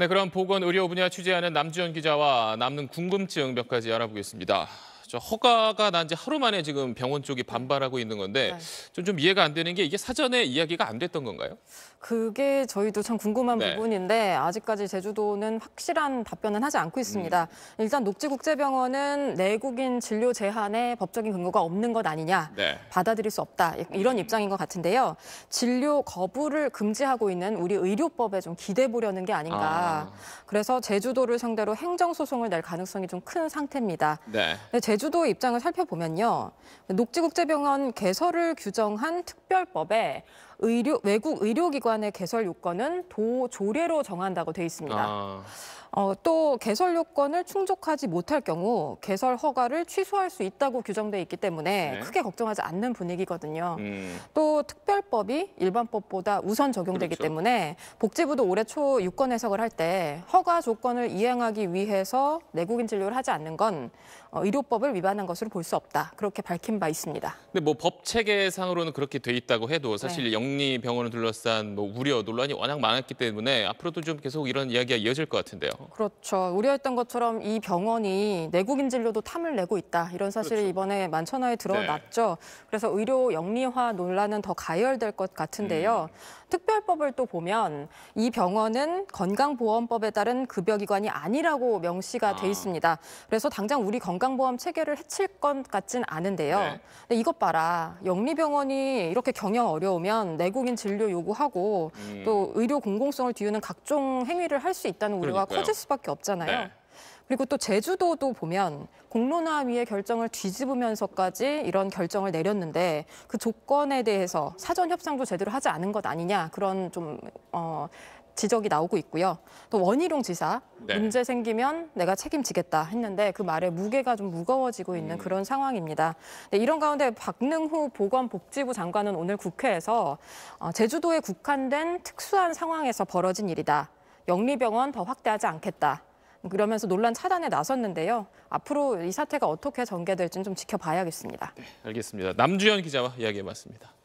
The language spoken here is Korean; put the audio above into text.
네, 그럼 보건 의료 분야 취재하는 남지현 기자와 남는 궁금증 몇 가지 알아보겠습니다. 그 허가가 난 지 하루 만에 지금 병원 쪽이 반발하고 있는 건데 네. 좀, 좀 이해가 안 되는 게 이게 사전에 이야기가 안 됐던 건가요? 그게 저희도 참 궁금한 네. 부분인데 아직까지 제주도는 확실한 답변은 하지 않고 있습니다. 음. 일단 녹지국제병원은 내국인 진료 제한에 법적인 근거가 없는 것 아니냐, 네. 받아들일 수 없다 이런 음. 입장인 것 같은데요. 진료 거부를 금지하고 있는 우리 의료법에 좀 기대 보려는 게 아닌가. 아. 그래서 제주도를 상대로 행정 소송을 낼 가능성이 좀 큰 상태입니다. 네. 제주도 입장을 살펴보면요. 녹지국제병원 개설을 규정한 특별법에 의료, 외국 의료기관의 개설 요건은 도 조례로 정한다고 돼 있습니다. 아... 어, 또 개설 요건을 충족하지 못할 경우 개설 허가를 취소할 수 있다고 규정돼 있기 때문에 네. 크게 걱정하지 않는 분위기거든요. 음... 또 특, 특별법이 일반법보다 우선 적용되기 그렇죠. 때문에 복지부도 올해 초 유권 해석을 할 때 허가 조건을 이행하기 위해서 내국인 진료를 하지 않는 건 어, 의료법을 위반한 것으로 볼 수 없다. 그렇게 밝힌 바 있습니다. 근데 뭐 법 체계상으로는 그렇게 돼 있다고 해도 사실 네. 영리 병원을 둘러싼 뭐 우려 논란이 워낙 많았기 때문에 앞으로도 좀 계속 이런 이야기가 이어질 것 같은데요. 그렇죠. 우려했던 것처럼 이 병원이 내국인 진료도 탐을 내고 있다. 이런 사실이 그렇죠. 이번에 만천하에 네. 드러났죠. 네. 그래서 의료 영리화 논란은 더 가열 연결될 것 같은데요. 음. 특별법을 또 보면 이 병원은 건강보험법에 따른 급여기관이 아니라고 명시가 아. 돼 있습니다. 그래서 당장 우리 건강보험 체계를 해칠 것 같진 않은데요. 네. 근데 이것 봐라. 영리병원이 이렇게 경영 어려우면 내국인 진료 요구하고 음. 또 의료 공공성을 뒤우는 각종 행위를 할 수 있다는 우려가 커질 수밖에 없잖아요. 네. 그리고 또 제주도도 보면 공론화 위의 결정을 뒤집으면서까지 이런 결정을 내렸는데 그 조건에 대해서 사전 협상도 제대로 하지 않은 것 아니냐 그런 좀 어. 지적이 나오고 있고요. 또 원희룡 지사 네. 문제 생기면 내가 책임지겠다 했는데 그 말에 무게가 좀 무거워지고 있는 음. 그런 상황입니다. 네, 이런 가운데 박능후 보건복지부 장관은 오늘 국회에서 어, 제주도에 국한된 특수한 상황에서 벌어진 일이다. 영리병원 더 확대하지 않겠다. 그러면서 논란 차단에 나섰는데요. 앞으로 이 사태가 어떻게 전개될지는 좀 지켜봐야겠습니다. 네, 알겠습니다. 남주현 기자와 이야기해봤습니다.